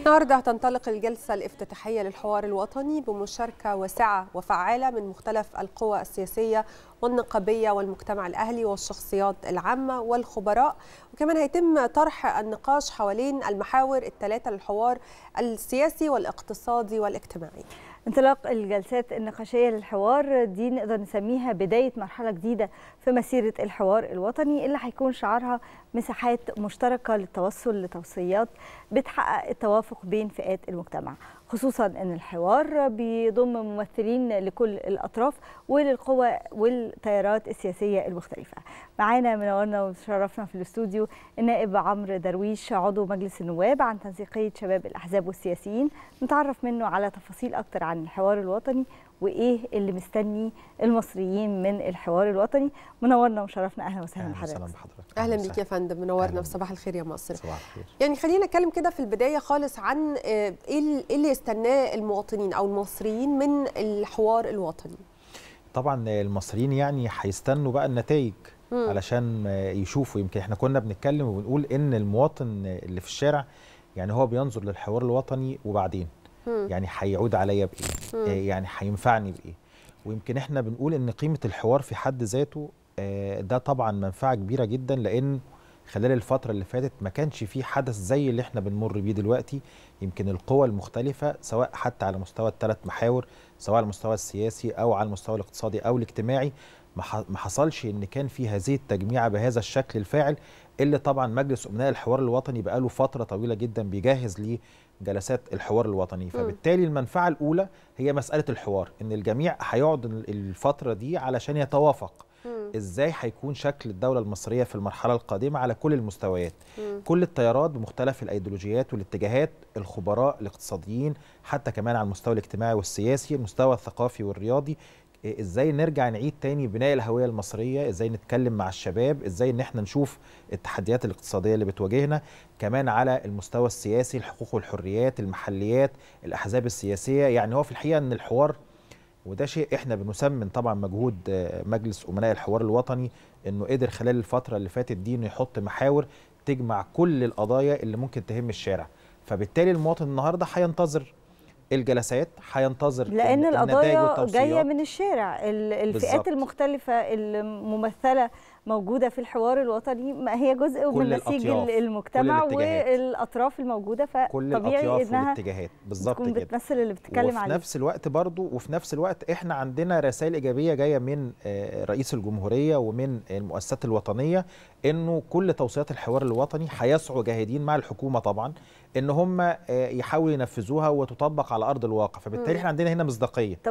النهارده هتنطلق الجلسة الافتتاحية للحوار الوطني بمشاركة واسعة وفعالة من مختلف القوى السياسية والنقابية والمجتمع الأهلي والشخصيات العامة والخبراء وكمان هيتم طرح النقاش حوالين المحاور الثلاثة للحوار السياسي والاقتصادي والاجتماعي انطلاق الجلسات النقاشية للحوار دي نقدر نسميها بداية مرحلة جديدة في مسيرة الحوار الوطني اللي هيكون شعارها مساحات مشتركة للتوصل لتوصيات بتحقق التوافق بين فئات المجتمع خصوصا أن الحوار بيضم ممثلين لكل الأطراف وللقوى والتيارات السياسية المختلفة معانا منورنا وشرفنا في الاستوديو النائب عمرو درويش عضو مجلس النواب عن تنسيقية شباب الأحزاب والسياسيين نتعرف منه على تفاصيل أكتر عن الحوار الوطني وايه اللي مستني المصريين من الحوار الوطني منورنا وشرفنا اهلا وسهلا بحضرتك اهلا بحضرتك اهلا بيك يا فندم منورنا في صباح الخير يا مصر صباح الخير يعني خلينا نتكلم كده في البدايه خالص عن آه، إيه, ايه اللي يستناه المواطنين او المصريين من الحوار الوطني طبعا المصريين يعني هيستنوا بقى النتائج علشان يشوفوا يمكن احنا كنا بنتكلم وبنقول ان المواطن اللي في الشارع يعني هو بينظر للحوار الوطني وبعدين يعني هيعود عليا بايه آه، يعني هينفعني بايه ويمكن احنا بنقول ان قيمه الحوار في حد ذاته آه، ده طبعا منفعه كبيره جدا لان خلال الفتره اللي فاتت ما كانش في حدث زي اللي احنا بنمر بيه دلوقتي يمكن القوى المختلفه سواء حتى على مستوى الثلاث محاور سواء على المستوى السياسي او على المستوى الاقتصادي او الاجتماعي ما حصلش ان كان في هذه التجميعه بهذا الشكل الفاعل اللي طبعا مجلس امناء الحوار الوطني بقاله فتره طويله جدا بيجهز ليه جلسات الحوار الوطني فبالتالي المنفعه الاولى هي مساله الحوار ان الجميع هيقعد الفتره دي علشان يتوافق ازاي هيكون شكل الدوله المصريه في المرحله القادمه على كل المستويات كل التيارات بمختلف الايديولوجيات والاتجاهات الخبراء الاقتصاديين حتى كمان على المستوى الاجتماعي والسياسي المستوى الثقافي والرياضي ازاي نرجع نعيد تاني بناء الهويه المصريه ازاي نتكلم مع الشباب ازاي ان احنا نشوف التحديات الاقتصاديه اللي بتواجهنا كمان على المستوى السياسي الحقوق والحريات المحليات الاحزاب السياسيه يعني هو في الحقيقه ان الحوار وده شيء احنا بنسمن طبعا مجهود آه، مجلس امناء الحوار الوطني انه قدر خلال الفتره اللي فاتت دي انه يحط محاور تجمع كل القضايا اللي ممكن تهم الشارع فبالتالي المواطن النهارده هينتظر الجلسات هينتظر لان القضايا جايه من الشارع الفئات بالزبط. المختلفه الممثله موجوده في الحوار الوطني ما هي جزء من نسيج المجتمع والاطراف الموجوده فطبيعي انها الاتجاهات بالظبط كده بتمثل اللي بتتكلم وفي نفس الوقت برضو وفي نفس الوقت احنا عندنا رسائل ايجابيه جايه من آه، رئيس الجمهوريه ومن المؤسسات الوطنيه انه كل توصيات الحوار الوطني هيسعوا جاهدين مع الحكومه طبعا ان هم آه، يحاولوا ينفذوها وتطبق على ارض الواقع فبالتالي احنا عندنا هنا مصداقيه